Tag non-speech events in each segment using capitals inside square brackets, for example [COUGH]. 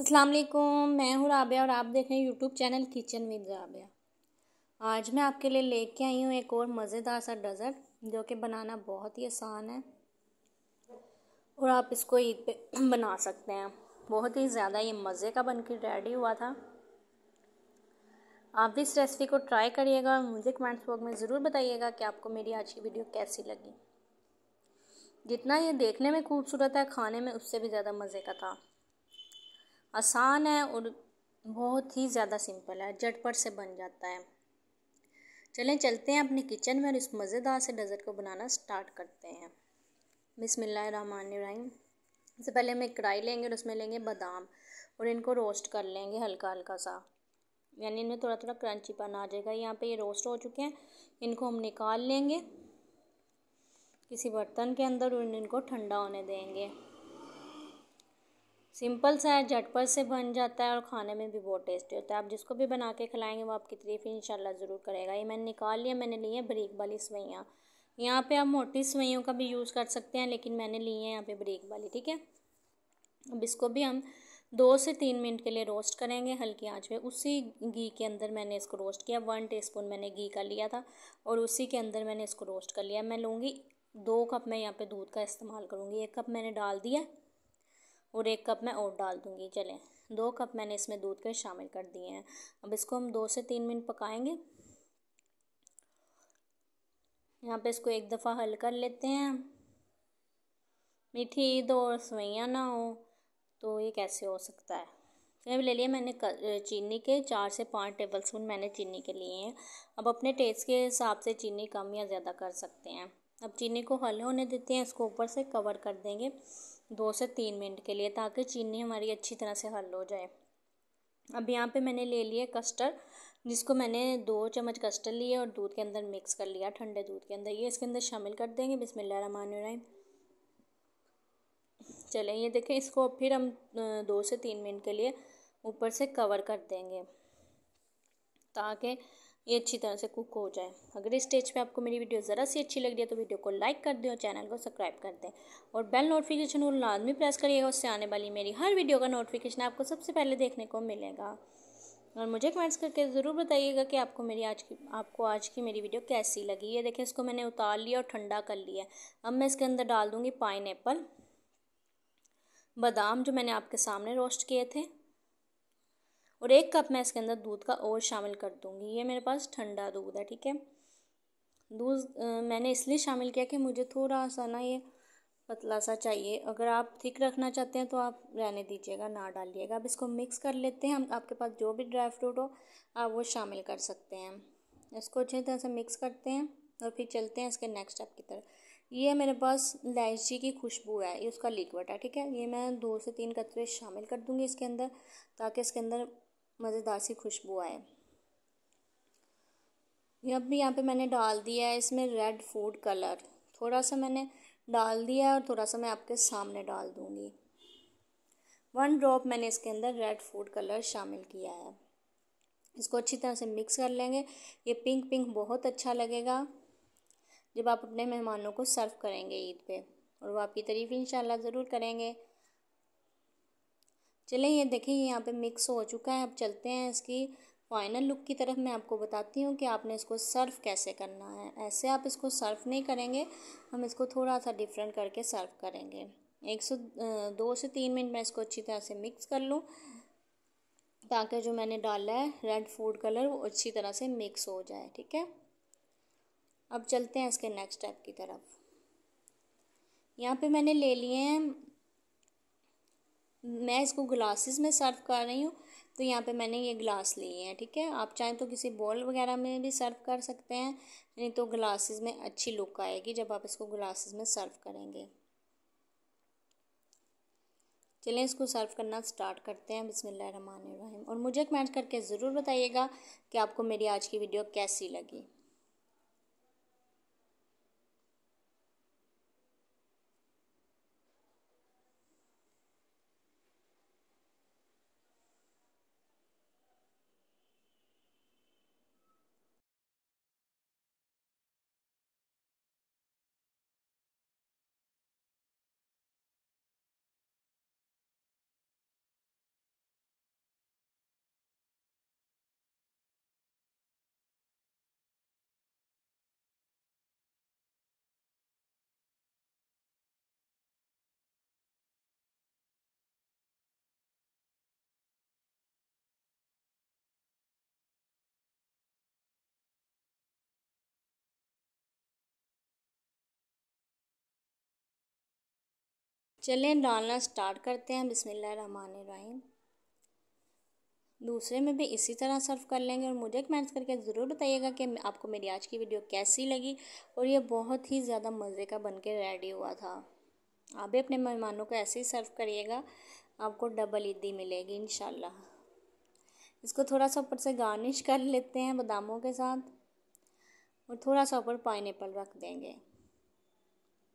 अस्सलाम वालेकुम मैं हूँ राबिया और आप देख रहे हैं YouTube channel kitchen with Rabia आज मैं आपके लिए लेके आई हूँ एक और मज़ेदार सा डज़र्ट जो कि बनाना बहुत ही आसान है और आप इसको ईद पे [CLEARS THROAT] बना सकते हैं बहुत ही ज़्यादा ये मज़े का बनकर रेडी हुआ था आप भी इस रेसिपी को ट्राई करिएगा और मुझे कमेंट्स बॉक्स में ज़रूर बताइएगा कि आपको मेरी आज की वीडियो कैसी लगी जितना ये देखने में खूबसूरत है खाने में उससे भी ज़्यादा मज़े का था आसान है और बहुत ही ज़्यादा सिंपल है झटपट से बन जाता है चलें चलते हैं अपने किचन में और इस मज़ेदार से डेज़र्ट को बनाना स्टार्ट करते हैं बिसमीम सबसे पहले हम एक कढ़ाई लेंगे और उसमें लेंगे बादाम और इनको रोस्ट कर लेंगे हल्का हल्का सा यानी इनमें थोड़ा थोड़ा क्रंचीपन आ जाएगा यहाँ पे ये रोस्ट हो चुके हैं इनको हम निकाल लेंगे किसी बर्तन के अंदर और इनको ठंडा होने देंगे सिंपल सा है झटपट से बन जाता है और खाने में भी बहुत टेस्टी होता है आप जिसको भी बना के खिलाएंगे वो आपकी इन शाला ज़रूर करेगा ये मैंने निकाल लिया मैंने लिए बरीक वाली सवैयाँ यहाँ पे आप मोटी सवैयों का भी यूज़ कर सकते हैं लेकिन मैंने लिए हैं यहाँ पे बरीक वाली ठीक है अब इसको भी हम दो से तीन मिनट के लिए रोस्ट करेंगे हल्की आंच पे उसी घी के अंदर मैंने इसको रोस्ट किया वन टीस्पून मैंने घी का लिया था और उसी के अंदर मैंने इसको रोस्ट कर लिया मैं लूँगी दो कप मैं यहाँ पे दूध का इस्तेमाल करूँगी एक कप मैंने डाल दिया और एक कप मैं और डाल दूंगी चलें दो कप मैंने इसमें दूध के शामिल कर दिए हैं अब इसको हम दो से तीन मिनट पकाएंगे यहाँ पे इसको एक दफ़ा हल कर लेते हैं मीठी ईद और सवैयाँ ना हो तो ये कैसे हो सकता है अब ले लिया मैंने चीनी के चार से पाँच टेबल स्पून मैंने चीनी के लिए हैं अब अपने टेस्ट के हिसाब से चीनी कम या ज़्यादा कर सकते हैं अब चीनी को हल होने देते हैं इसको ऊपर से कवर कर देंगे दो से तीन मिनट के लिए ताकि चीनी हमारी अच्छी तरह से हल हो जाए अब यहाँ पे मैंने ले लिए कस्टर्ड जिसको मैंने दो चम्मच कस्टर्ड लिए और दूध के अंदर मिक्स कर लिया ठंडे दूध के अंदर ये इसके अंदर शामिल कर देंगे बिस्मिल्लाह रहमान रहीम चले ये देखें इसको फिर हम दो से तीन मिनट के लिए ऊपर से कवर कर देंगे ताकि ये अच्छी तरह से कुक हो जाए अगर इस स्टेज पे आपको मेरी वीडियो ज़रा सी अच्छी लग रही है तो वीडियो को लाइक कर दें और चैनल को सब्सक्राइब कर दें और बेल नोटिफिकेशन और लादमी प्रेस करिएगा उससे आने वाली मेरी हर वीडियो का नोटिफिकेशन आपको सबसे पहले देखने को मिलेगा और मुझे कमेंट्स करके ज़रूर बताइएगा कि आपको मेरी आज की आपको आज की मेरी वीडियो कैसी लगी ये देखिए इसको मैंने उतार लिया और ठंडा कर लिया अब मैं इसके अंदर डाल दूँगी पाइन बादाम जो मैंने आपके सामने रोस्ट किए थे और एक कप मैं इसके अंदर दूध का और शामिल कर दूँगी ये मेरे पास ठंडा दूध है ठीक है दूध मैंने इसलिए शामिल किया कि मुझे थोड़ा सा ना ये पतला सा चाहिए अगर आप थिक रखना चाहते हैं तो आप रहने दीजिएगा ना डालिएगा अब इसको मिक्स कर लेते हैं हम आपके पास जो भी ड्राई फ्रूट हो आप वो शामिल कर सकते हैं इसको अच्छी तरह से मिक्स करते हैं और फिर चलते हैं इसके नेक्स्ट स्टेप की तरफ ये मेरे पास इलायची की खुशबू है ये उसका लिक्विड है ठीक है ये मैं दो से तीन कतरे शामिल कर दूँगी इसके अंदर ताकि इसके अंदर मज़ेदार सी खुशबू आए ये अब यहाँ पे मैंने डाल दिया है इसमें रेड फूड कलर थोड़ा सा मैंने डाल दिया है और थोड़ा सा मैं आपके सामने डाल दूँगी वन ड्रॉप मैंने इसके अंदर रेड फूड कलर शामिल किया है इसको अच्छी तरह से मिक्स कर लेंगे ये पिंक पिंक बहुत अच्छा लगेगा जब आप अपने मेहमानों को सर्व करेंगे ईद पे और वो आपकी तारीफ इंशाल्लाह ज़रूर करेंगे चलें ये देखें ये यहाँ पे मिक्स हो चुका है अब चलते हैं इसकी फाइनल लुक की तरफ मैं आपको बताती हूँ कि आपने इसको सर्व कैसे करना है ऐसे आप इसको सर्व नहीं करेंगे हम इसको थोड़ा सा डिफरेंट करके सर्व करेंगे एक सौ दो से तीन मिनट मैं इसको अच्छी तरह से मिक्स कर लूँ ताकि जो मैंने डाला है रेड फूड कलर वो अच्छी तरह से मिक्स हो जाए ठीक है अब चलते हैं इसके नेक्स्ट स्टेप की तरफ यहाँ पे मैंने ले लिए हैं मैं इसको ग्लासेस में सर्व कर रही हूँ तो यहाँ पे मैंने ये ग्लास लिए हैं ठीक है आप चाहें तो किसी बॉल वगैरह में भी सर्व कर सकते हैं नहीं तो ग्लासेस में अच्छी लुक आएगी जब आप इसको ग्लासेस में सर्व करेंगे चलें इसको सर्व करना स्टार्ट करते हैं बिसमिल्ल और मुझे कमेंट करके ज़रूर बताइएगा कि आपको मेरी आज की वीडियो कैसी लगी चलें डालना स्टार्ट करते हैं बिसमीम दूसरे में भी इसी तरह सर्व कर लेंगे और मुझे कमेंट्स करके ज़रूर बताइएगा कि आपको मेरी आज की वीडियो कैसी लगी और ये बहुत ही ज़्यादा मज़े का बन के रेडी हुआ था आप भी अपने मेहमानों को ऐसे ही सर्व करिएगा आपको डबल ईदी मिलेगी इन इसको थोड़ा सा ऊपर से गार्निश कर लेते हैं बादामों के साथ और थोड़ा सा ऊपर पाइन रख देंगे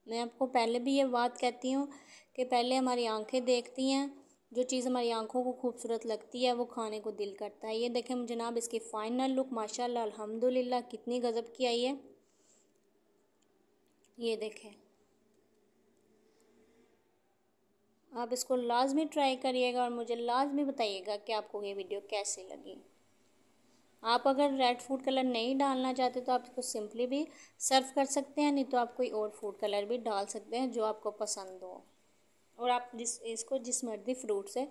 मैं आपको पहले भी ये बात कहती हूँ कि पहले हमारी आंखें देखती हैं जो चीज़ हमारी आंखों को खूबसूरत लगती है वो खाने को दिल करता है ये देखें जनाब इसकी फ़ाइनल लुक माशाल्लाह अल्हम्दुलिल्लाह कितनी गज़ब की आई है ये देखें आप इसको लाजमी ट्राई करिएगा और मुझे लाजमी बताइएगा कि आपको ये वीडियो कैसी लगी आप अगर रेड फूड कलर नहीं डालना चाहते तो आप इसको सिंपली भी सर्व कर सकते हैं नहीं तो आप कोई और फूड कलर भी डाल सकते हैं जो आपको पसंद हो और आप जिस इसको जिस मर्जी फ्रूट से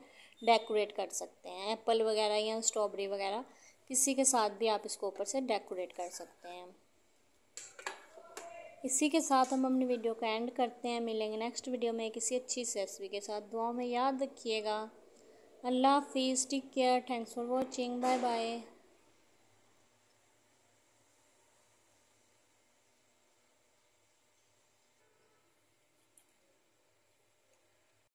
डेकोरेट कर सकते हैं एप्पल वगैरह या स्ट्रॉबेरी वगैरह किसी के साथ भी आप इसको ऊपर से डेकोरेट कर सकते हैं इसी के साथ हम अपनी वीडियो को एंड करते हैं मिलेंगे नेक्स्ट वीडियो में किसी अच्छी रेसिपी के साथ दुआओं में याद रखिएगा अल्लाह हाफिज़ take care thanks for watching bye bye